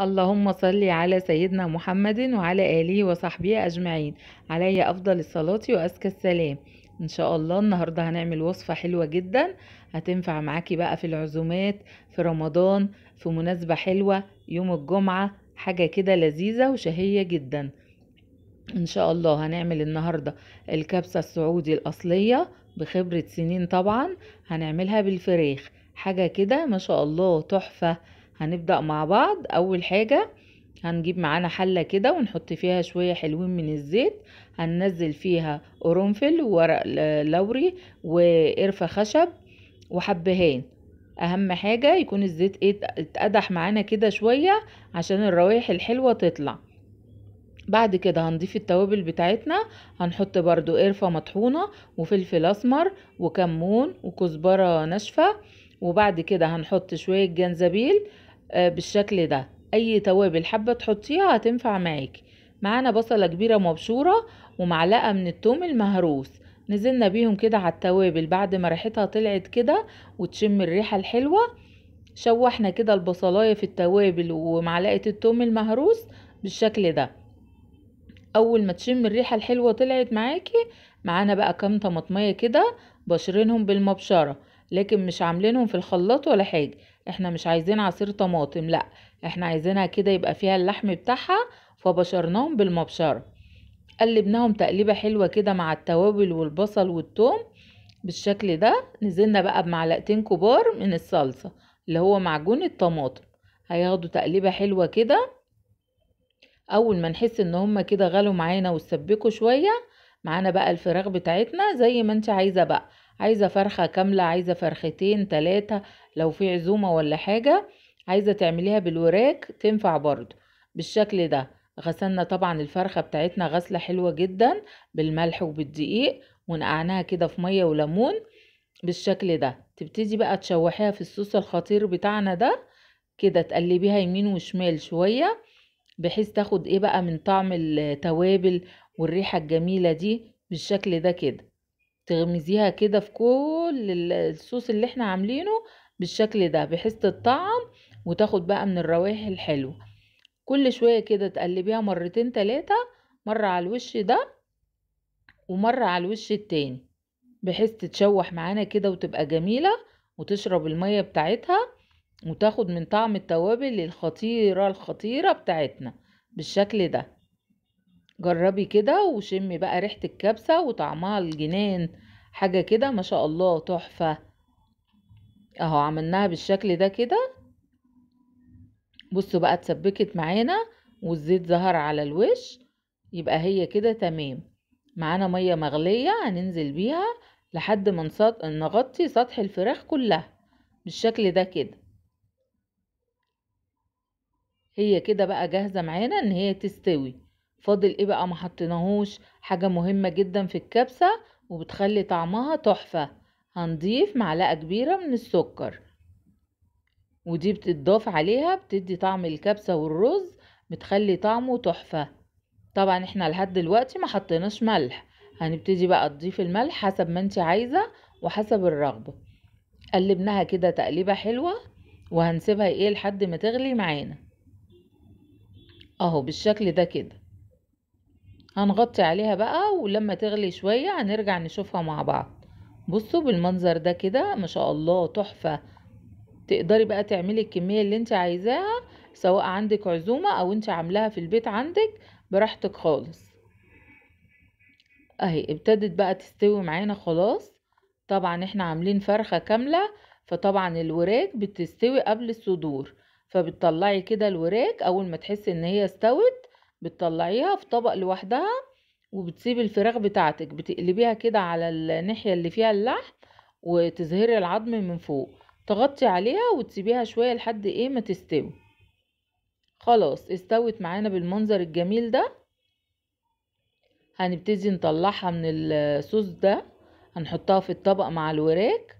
اللهم صل على سيدنا محمد وعلى آله وصحبه أجمعين علي أفضل الصلاة وأزكى السلام ان شاء الله النهاردة هنعمل وصفة حلوة جدا هتنفع معاكي بقى في العزومات في رمضان في مناسبة حلوة يوم الجمعة حاجة كده لذيذة وشهية جدا ان شاء الله هنعمل النهاردة الكبسة السعودي الأصلية بخبرة سنين طبعا هنعملها بالفريخ حاجة كده ما شاء الله تحفة هنبدأ مع بعض أول حاجة هنجيب معانا حلة كده ونحط فيها شوية حلوين من الزيت هننزل فيها قرنفل وورق لوري وقرفة خشب وحبهان اهم حاجة يكون الزيت اتقدح معانا كده شوية عشان الروائح الحلوة تطلع بعد كده هنضيف التوابل بتاعتنا هنحط برضو قرفة مطحونة وفلفل اسمر وكمون وكزبرة ناشفة وبعد كده هنحط شوية جنزبيل آه، بالشكل ده اي توابل حابه تحطيها هتنفع معاكي معانا بصله كبيره مبشوره ومعلقه من التوم المهروس نزلنا بيهم كده على التوابل بعد ما ريحتها طلعت كده وتشم الريحه الحلوه شوحنا كده البصلايه في التوابل ومعلقه التوم المهروس بالشكل ده اول ما تشم الريحه الحلوه طلعت معاكي معانا بقى كام طماطميه كده بشرينهم بالمبشره لكن مش عاملينهم في الخلاط ولا حاجه احنا مش عايزين عصير طماطم لا احنا عايزينها كده يبقى فيها اللحم بتاعها فبشرناهم بالمبشرة قلبناهم تقليبة حلوة كده مع التوابل والبصل والثوم بالشكل ده نزلنا بقى بمعلقتين كبار من الصلصة اللي هو معجون الطماطم هياخدوا تقليبة حلوة كده اول ما نحس ان هما كده غلوا معانا وسبكوا شوية معانا بقى الفراخ بتاعتنا زي ما انت عايزة بقى عايزة فرخة كاملة عايزة فرختين تلاتة لو في عزومة ولا حاجة عايزة تعمليها بالوراك تنفع برضو بالشكل ده غسلنا طبعا الفرخة بتاعتنا غسلة حلوة جدا بالملح وبالدقيق ونقعناها كده في مية وليمون بالشكل ده تبتدي بقى تشوحيها في الصوص الخطير بتاعنا ده كده تقلبيها يمين وشمال شوية بحيث تاخد ايه بقى من طعم التوابل والريحة الجميلة دي بالشكل ده كده تغمزيها كده في كل الصوص اللي احنا عاملينه بالشكل ده بحيث الطعم وتاخد بقى من الروائح الحلوة كل شوية كده تقلبيها مرتين تلاتة مرة على الوش ده ومرة على الوش التاني بحيث تتشوح معانا كده وتبقى جميلة وتشرب المية بتاعتها وتاخد من طعم التوابل الخطيرة الخطيرة بتاعتنا بالشكل ده جربي كده وشمي بقى ريحة الكبسة وطعمها الجنان حاجة كده ما شاء الله تحفة اهو عملناها بالشكل ده كده بصوا بقى اتسبكت معانا والزيت ظهر على الوش يبقى هي كده تمام معانا مية مغلية هننزل بيها لحد ما نسط... نغطي سطح الفراخ كلها بالشكل ده كده هي كده بقى جاهزة معانا ان هي تستوي فاضل ايه بقى ما حطيناهوش حاجه مهمه جدا في الكبسه وبتخلي طعمها تحفه هنضيف معلقه كبيره من السكر ودي بتضاف عليها بتدي طعم الكبسه والرز بتخلي طعمه تحفه طبعا احنا لحد دلوقتي ما حطيناش ملح هنبتدي بقى تضيف الملح حسب ما انت عايزه وحسب الرغبه قلبناها كده تقليبه حلوه وهنسيبها ايه لحد ما تغلي معانا اهو بالشكل ده كده هنغطي عليها بقى ولما تغلي شوية هنرجع نشوفها مع بعض بصوا بالمنظر ده كده ما شاء الله تحفة تقدري بقى تعملي الكمية اللي انت عايزاها سواء عندك عزومة او انت عاملاها في البيت عندك براحتك خالص اهي ابتدت بقى تستوي معانا خلاص طبعا احنا عاملين فرخة كاملة فطبعا الوراك بتستوي قبل الصدور فبتطلعي كده الوراك اول ما تحسي ان هي استوت بتطلعيها في طبق لوحدها وبتسيبي الفراخ بتاعتك بتقلبيها كده على الناحية اللي فيها اللحم وتزهري العظم من فوق تغطي عليها وتسيبيها شوية لحد ايه ما تستوي خلاص استوت معانا بالمنظر الجميل ده هنبتدي نطلعها من الصوص ده هنحطها في الطبق مع الوراك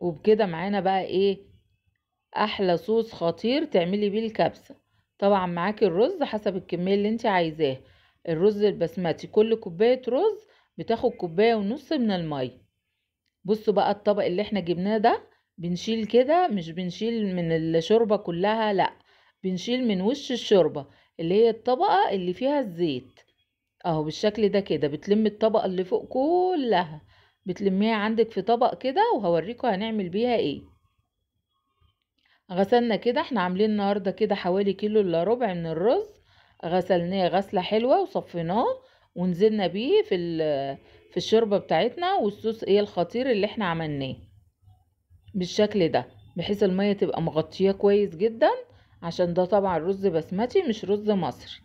وبكده معانا بقى ايه احلى صوص خطير تعملي بيه الكبسه طبعا معاكي الرز حسب الكمية اللي انت عايزاه الرز البسمتي كل كوباية رز بتاخد كوباية ونص من المي بصوا بقى الطبق اللي احنا جبناه ده بنشيل كده مش بنشيل من الشوربة كلها لأ بنشيل من وش الشوربة اللي هي الطبقة اللي فيها الزيت اهو بالشكل ده كده بتلم الطبقة اللي فوق كلها بتلميها عندك في طبق كده وهوريكم هنعمل بيها ايه غسلنا كده احنا عاملين النهارده كده حوالي كيلو الا ربع من الرز غسلناه غسله حلوه وصفيناه ونزلنا بيه في في الشوربه بتاعتنا والصوص ايه الخطير اللي احنا عملناه بالشكل ده بحيث الميه تبقى مغطيه كويس جدا عشان ده طبعا رز بسمتي مش رز مصري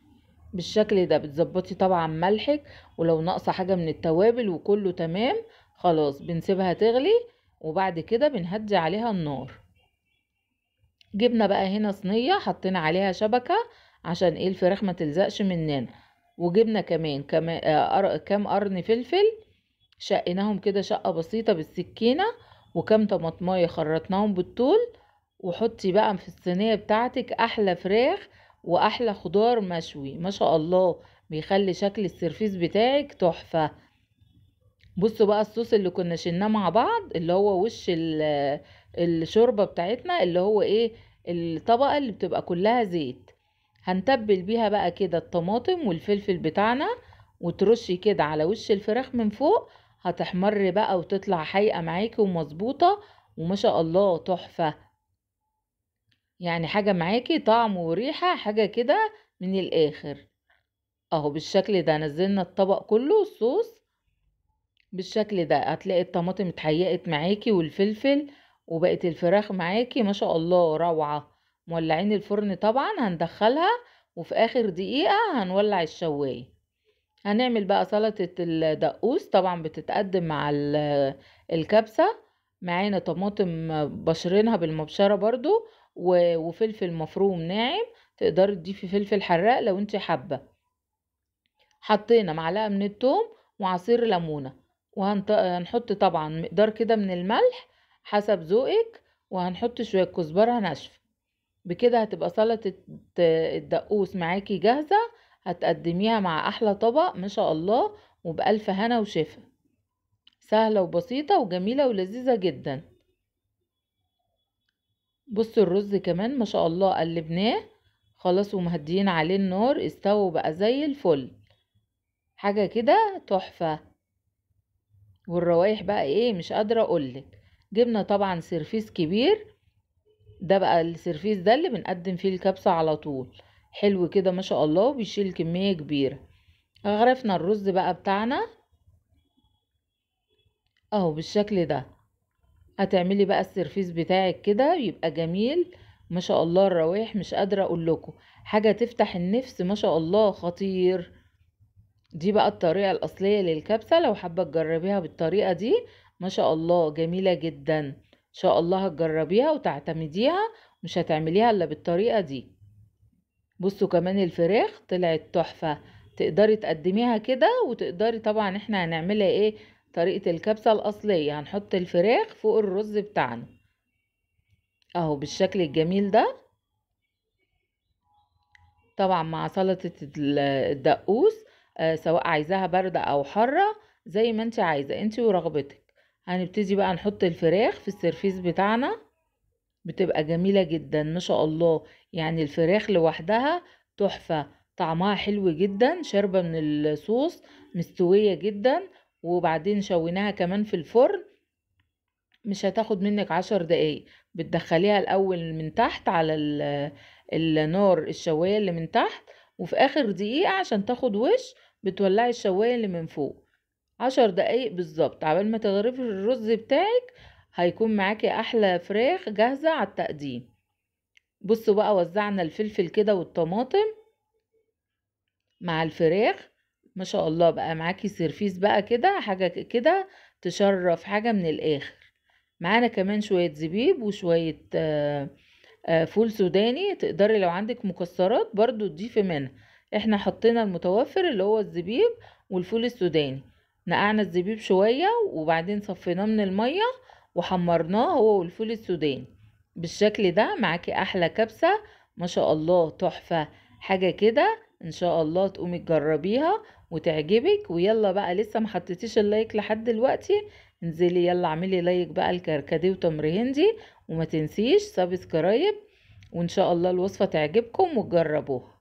بالشكل ده بتظبطي طبعا ملحك ولو ناقصه حاجه من التوابل وكله تمام خلاص بنسيبها تغلي وبعد كده بنهدي عليها النار جبنا بقى هنا صينية حطينا عليها شبكة عشان ايه الفراخ ما تلزقش مننا وجبنا كمان كم كم آه، كام قرن فلفل شقيناهم كده شقة بسيطة بالسكينة وكم طماطماية خرطناهم بالطول وحطي بقى في الصينية بتاعتك أحلى فراخ وأحلى خضار مشوي ما شاء الله بيخلي شكل السرفيس بتاعك تحفة بصوا بقى الصوص اللي كنا شلناه مع بعض اللي هو وش الشوربه بتاعتنا اللي هو ايه الطبقه اللي بتبقى كلها زيت هنتبل بيها بقى كده الطماطم والفلفل بتاعنا وترشي كده على وش الفراخ من فوق هتحمر بقى وتطلع حايقه معاكي ومظبوطة وما شاء الله تحفة يعني حاجة معاكي طعم وريحة حاجة كده من الآخر اهو بالشكل ده نزلنا الطبق كله الصوص بالشكل ده هتلاقي الطماطم اتحيقت معاكي والفلفل وبقت الفراخ معاكي ما شاء الله روعة مولعين الفرن طبعا هندخلها وفي اخر دقيقة هنولع الشواية هنعمل بقى سلطة الدقوس طبعا بتتقدم مع الكبسة معانا طماطم بشرينها بالمبشرة برضو وفلفل مفروم ناعم تقدري تضيفي فلفل حراق لو انت حابة حطينا معلقة من التوم وعصير ليمونة وهنحط طبعا مقدار كده من الملح حسب ذوقك وهنحط شوية كزبرة ناشفة بكده هتبقى سلطة الدقوس معاكي جاهزة هتقدميها مع أحلى طبق ما شاء الله وبألف هنا وشفا سهلة وبسيطة وجميلة ولذيذة جدا بصوا الرز كمان ما شاء الله قلبناه خلاص ومهديين عليه النار استوى بقى زي الفل حاجة كده تحفة والروايح بقى ايه مش قادرة اقولك جبنا طبعا سيرفيس كبير ده بقى السيرفيس ده اللي بنقدم فيه الكبسة على طول حلو كده ما شاء الله وبيشيل كمية كبيرة غرفنا الرز بقى بتاعنا اهو بالشكل ده هتعملي بقى السيرفيس بتاعك كده يبقى جميل ما شاء الله الروايح مش قادرة اقول لكم حاجة تفتح النفس ما شاء الله خطير دي بقى الطريقة الأصلية للكبسة لو حابة تجربيها بالطريقة دي ما شاء الله جميلة جدا ان شاء الله هتجربيها وتعتمديها مش هتعمليها الا بالطريقة دي بصوا كمان الفراخ طلعت تحفة تقدري تقدميها كده وتقدري طبعا احنا هنعملها ايه طريقة الكبسة الاصلية هنحط الفراخ فوق الرز بتاعنا اهو بالشكل الجميل ده طبعا مع سلطة الدقوس آه، سواء عايزاها باردة او حرة زي ما انت عايزة انت ورغبتك هنبتدي بقى نحط الفراخ في السرفيس بتاعنا بتبقى جميلة جدا ما شاء الله يعني الفراخ لوحدها تحفة طعمها حلو جدا شاربة من الصوص مستوية جدا وبعدين شويناها كمان في الفرن مش هتاخد منك عشر دقايق بتدخليها الاول من تحت على النار الشوايه اللي من تحت وفي اخر دقيقه عشان تاخد وش بتولعي الشوايه اللي من فوق عشر دقايق بالظبط عبال ما تغرفي الرز بتاعك هيكون معاكي احلى فراخ جاهزه على التقديم بصوا بقى وزعنا الفلفل كده والطماطم مع الفراخ ما شاء الله بقى معاكي سيرفيس بقى كده حاجه كده تشرف حاجه من الاخر معانا كمان شويه زبيب وشويه آه، آه، فول سوداني تقدري لو عندك مكسرات برضو تضيفي منها احنا حطينا المتوفر اللي هو الزبيب والفول السوداني نقعنا الزبيب شوية وبعدين صفيناه من المية وحمرناه هو والفول السوداني بالشكل ده معاكي احلى كبسة ما شاء الله تحفة حاجة كده ان شاء الله تقومي تجربيها وتعجبك ويلا بقى لسه ما حطيتيش اللايك لحد دلوقتي انزلي يلا اعملي لايك بقى لكركديه وتمر هندي وما تنسيش سبسكرايب وان شاء الله الوصفه تعجبكم وتجربوها